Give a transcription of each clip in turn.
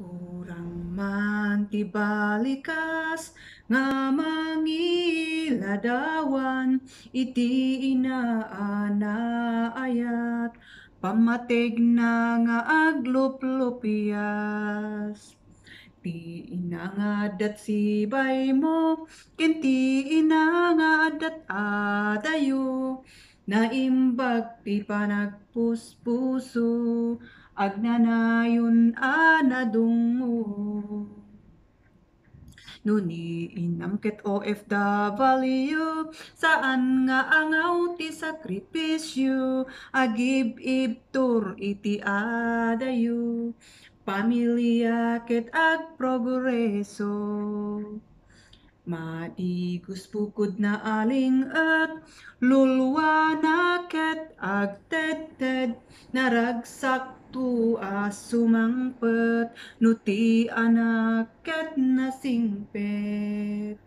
Kurang man tibalikas nga mangiladawan iti inaana ayat pamatig na nga agluplupyas. Ti inangadat si bay mo, ti inangadat adayo, naimbag ti panagpuspuso, അജ്ഞനായുൻ ആനതുങ്ങൂ Nuni inamket OFW Saan nga ang ti sakripisyo Agib-ib tur iti adayo Pamilya ket ag progreso Madigus bukod na aling at lulwa na ket agted-ted Naragsak tu asumangpet nuti anak ket nasingpet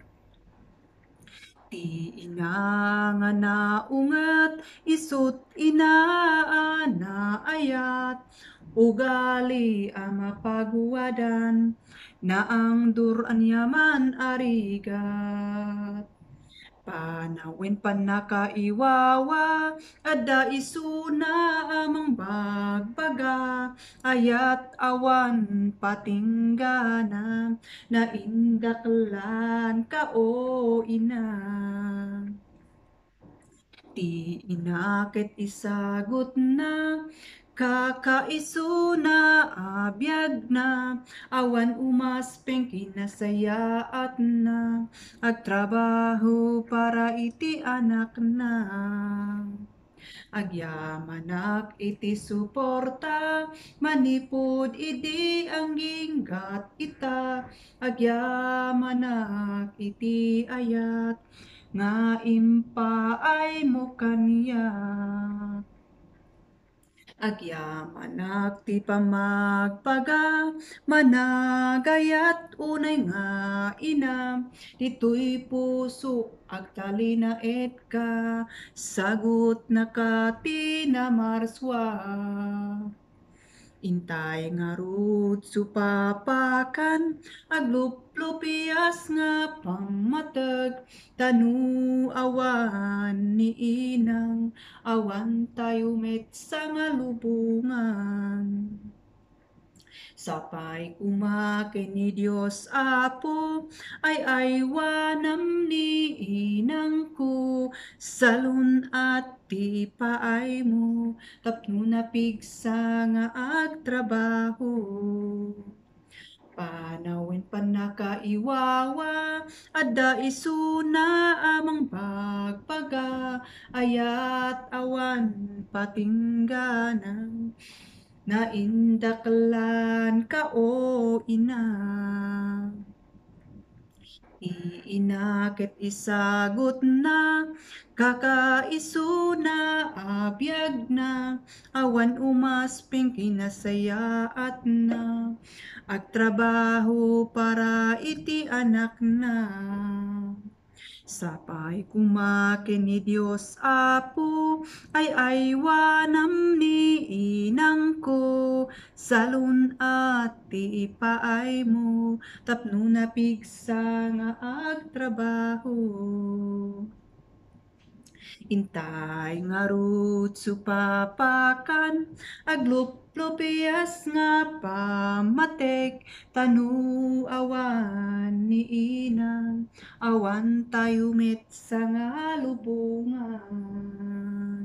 ti ina nga naungat isut ina na ayat ugali ama pagwadan na ang duran yaman arigat Panawin panakaiwawa, ada isuna lamang bagbaga, ayat awan patinggana, na naindaklan ka o ina. Ti inakit isagot na, Kakaisuna abyag na, awan umaspeng kinasaya at na, at trabaho para iti anak na. Agyamanak iti suporta, manipud idi ang gingat ita. Agyamanak iti ayat, nga impa ay mo kanya. Agyaman ti pamagpaga, managayat unay nga ina, dito'y puso agtalina et ka, sagot na ka tinamarswa. Intay nga rod supapakan, agluplupias nga pamatag, awan ni inang, awan tayo met sa lubungan. Sapay umakin ni Diyos Apo, ay aywanam ni inang ko, salun at pipaay mo, tapno na pigsa nga agtrabaho. Panawin pa nakaiwawa, ada isuna amang pagpaga, ayat awan patingganan na Naindaklan ka o ina ket isagot na, kakaiso na, abiyag na, awan umasping kinasaya at na, at trabaho para iti anak na. Sapay kumakin ni Diyos Apo, ay aywa na Salun at ti ipaay mo, tapno na pigsa nga agtrabaho. Intay nga rot supapakan, agluplupias nga pamatek, tanu awan ni ina, awan tayo met sa nga lubungan.